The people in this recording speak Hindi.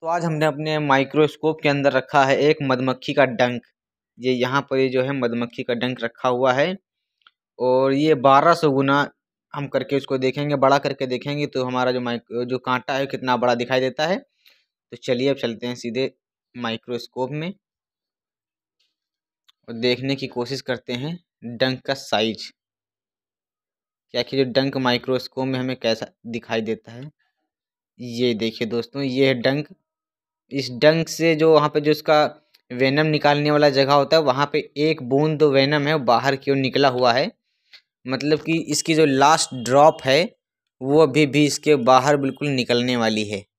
तो आज हमने अपने माइक्रोस्कोप के अंदर रखा है एक मधुमक्खी का डंक ये यहाँ पर ये जो है मधुमक्खी का डंक रखा हुआ है और ये बारह सौ गुना हम करके उसको देखेंगे बड़ा करके देखेंगे तो हमारा जो माइक्रो जो कांटा है कितना बड़ा दिखाई देता है तो चलिए अब चलते हैं सीधे माइक्रोस्कोप में और देखने की कोशिश करते हैं डंक का साइज क्या कि जो डंक माइक्रोस्कोप में हमें कैसा दिखाई देता है ये देखिए दोस्तों ये है डंक इस डंक से जो वहाँ पे जो इसका वेनम निकालने वाला जगह होता है वहाँ पे एक बूंद वेनम है बाहर की ओर निकला हुआ है मतलब कि इसकी जो लास्ट ड्रॉप है वो अभी भी इसके बाहर बिल्कुल निकलने वाली है